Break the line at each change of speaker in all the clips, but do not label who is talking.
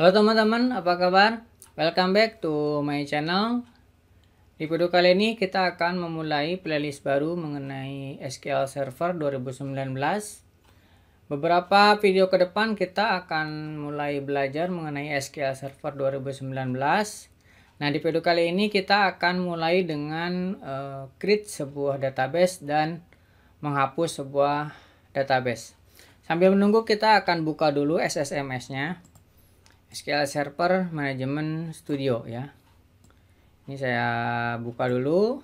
Halo teman-teman, apa kabar? Welcome back to my channel. Di video kali ini kita akan memulai playlist baru mengenai SQL Server 2019. Beberapa video ke depan kita akan mulai belajar mengenai SQL Server 2019. Nah, di video kali ini kita akan mulai dengan uh, create sebuah database dan menghapus sebuah database. Sambil menunggu kita akan buka dulu SSMS-nya. SQL Server Management Studio ya. Ini saya buka dulu.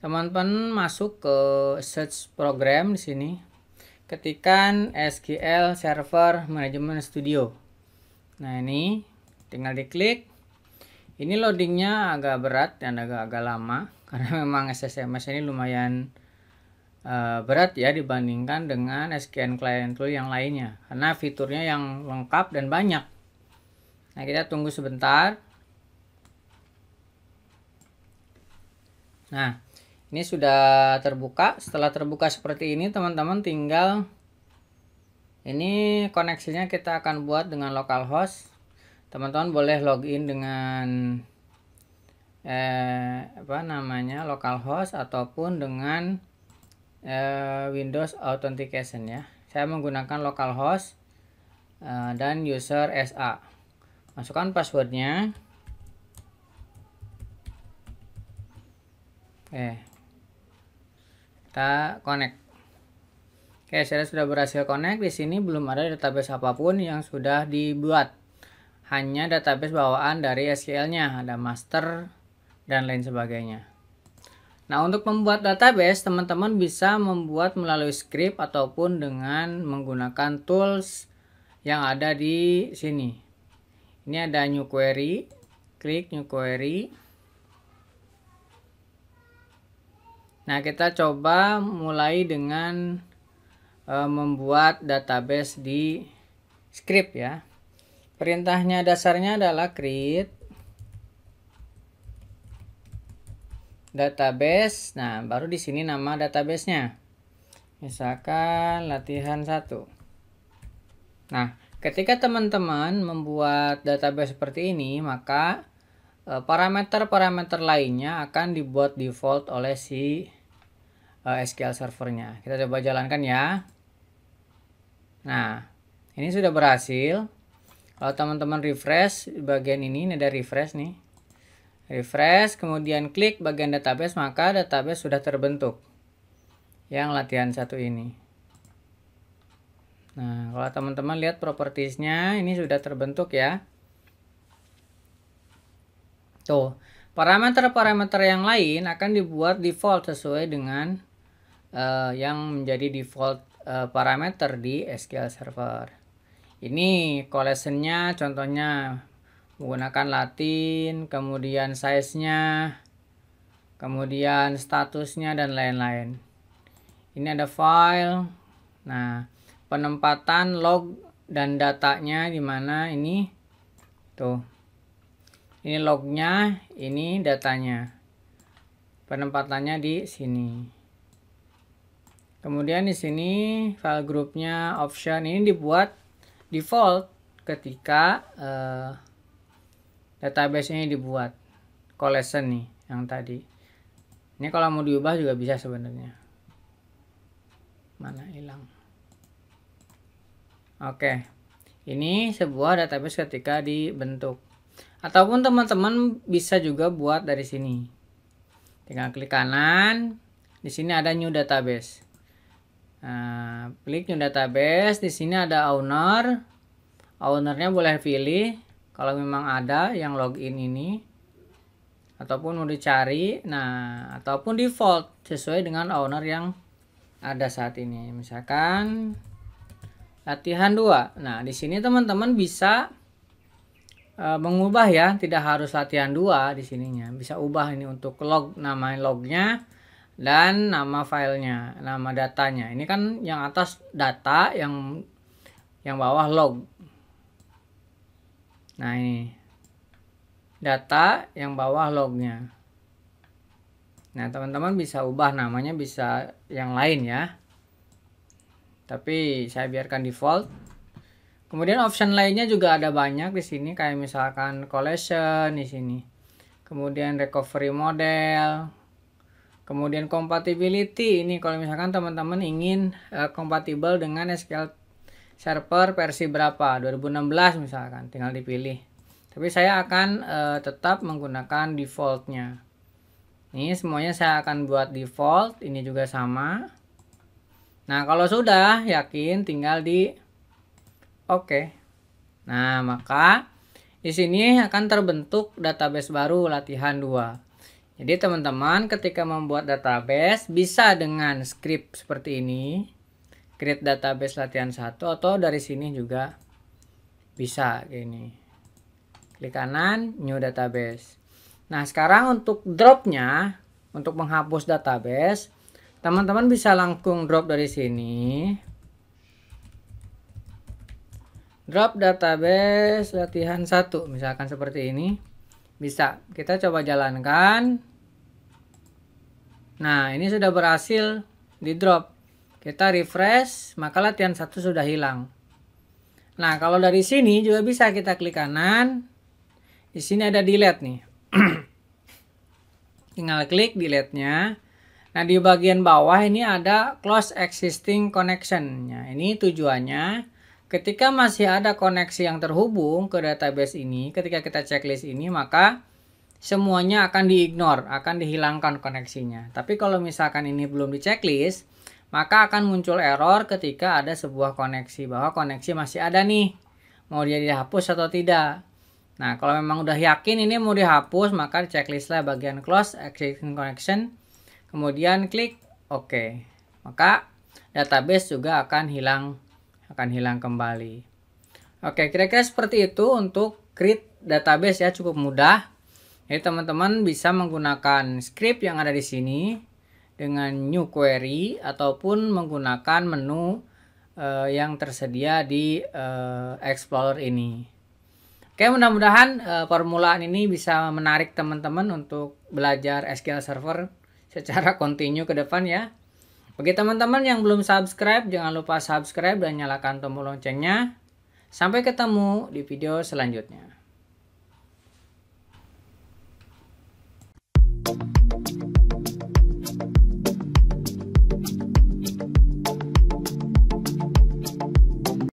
Teman-teman masuk ke search program di sini. Ketikan SQL Server Management Studio. Nah ini tinggal diklik. Ini loadingnya agak berat dan agak-agak lama karena memang SSMS ini lumayan eh, berat ya dibandingkan dengan SQL Client Tool yang lainnya karena fiturnya yang lengkap dan banyak. Nah, kita tunggu sebentar. Nah, ini sudah terbuka. Setelah terbuka seperti ini, teman-teman tinggal ini koneksinya kita akan buat dengan localhost. Teman-teman boleh login dengan eh, apa namanya localhost ataupun dengan eh, Windows Authentication ya. Saya menggunakan localhost eh, dan user SA masukkan passwordnya oke kita connect oke saya sudah berhasil connect di sini belum ada database apapun yang sudah dibuat hanya database bawaan dari SQL-nya ada master dan lain sebagainya Nah, untuk membuat database, teman-teman bisa membuat melalui script ataupun dengan menggunakan tools yang ada di sini. Ini ada new query. Klik new query. Nah, kita coba mulai dengan e, membuat database di script ya. Perintahnya dasarnya adalah create database. Nah, baru di sini nama databasenya. Misalkan latihan 1. Nah, Ketika teman-teman membuat database seperti ini, maka eh, parameter-parameter lainnya akan dibuat default oleh si eh, SQL servernya. Kita coba jalankan ya. Nah, ini sudah berhasil. Kalau teman-teman refresh bagian ini, ini ada refresh nih. Refresh, kemudian klik bagian database, maka database sudah terbentuk. Yang latihan satu ini. Nah, kalau teman-teman lihat propertiesnya ini sudah terbentuk ya. Tuh, parameter-parameter yang lain akan dibuat default sesuai dengan uh, yang menjadi default uh, parameter di SQL Server. Ini collection-nya contohnya menggunakan Latin, kemudian size-nya, kemudian statusnya dan lain-lain. Ini ada file. Nah, penempatan log dan datanya di mana ini tuh ini lognya ini datanya penempatannya di sini kemudian di sini file grupnya option ini dibuat default ketika uh, database ini dibuat collection nih yang tadi ini kalau mau diubah juga bisa sebenarnya mana hilang Oke, ini sebuah database ketika dibentuk. Ataupun teman-teman bisa juga buat dari sini. Tinggal klik kanan, di sini ada new database. Nah, klik new database, di sini ada owner. Ownernya boleh pilih kalau memang ada yang login ini ataupun mau dicari nah ataupun default sesuai dengan owner yang ada saat ini misalkan Latihan 2. Nah, di sini teman-teman bisa e, mengubah ya, tidak harus latihan 2 di sininya. Bisa ubah ini untuk log nama lognya dan nama filenya, nama datanya. Ini kan yang atas data, yang yang bawah log. Nah, ini data yang bawah lognya. Nah, teman-teman bisa ubah namanya bisa yang lain ya tapi saya biarkan default kemudian option lainnya juga ada banyak di sini kayak misalkan collection di sini kemudian recovery model kemudian compatibility ini kalau misalkan teman-teman ingin uh, dengan SQL server versi berapa 2016 misalkan tinggal dipilih tapi saya akan uh, tetap menggunakan defaultnya ini semuanya saya akan buat default ini juga sama Nah, kalau sudah yakin tinggal di oke. Okay. Nah, maka di sini akan terbentuk database baru latihan 2. Jadi teman-teman ketika membuat database bisa dengan script seperti ini. Create database latihan 1 atau dari sini juga bisa gini. Klik kanan new database. Nah, sekarang untuk dropnya untuk menghapus database teman-teman bisa langsung drop dari sini drop database latihan satu misalkan seperti ini bisa kita coba jalankan nah ini sudah berhasil di drop kita refresh maka latihan satu sudah hilang nah kalau dari sini juga bisa kita klik kanan di sini ada delete nih tinggal klik delete nya Nah, di bagian bawah ini ada close existing connection. Nah, ini tujuannya ketika masih ada koneksi yang terhubung ke database ini, ketika kita checklist ini, maka semuanya akan diignore, akan dihilangkan koneksinya. Tapi kalau misalkan ini belum di checklist, maka akan muncul error ketika ada sebuah koneksi bahwa koneksi masih ada nih. Mau dia dihapus atau tidak. Nah, kalau memang udah yakin ini mau dihapus, maka checklistlah bagian close existing connection kemudian klik OK maka database juga akan hilang akan hilang kembali Oke kira-kira seperti itu untuk create database ya cukup mudah jadi teman-teman bisa menggunakan script yang ada di sini dengan new query ataupun menggunakan menu uh, yang tersedia di uh, Explorer ini. Oke, mudah-mudahan uh, permulaan ini bisa menarik teman-teman untuk belajar SQL Server secara kontinu ke depan ya. Bagi teman-teman yang belum subscribe, jangan lupa subscribe dan nyalakan tombol loncengnya. Sampai ketemu di video selanjutnya.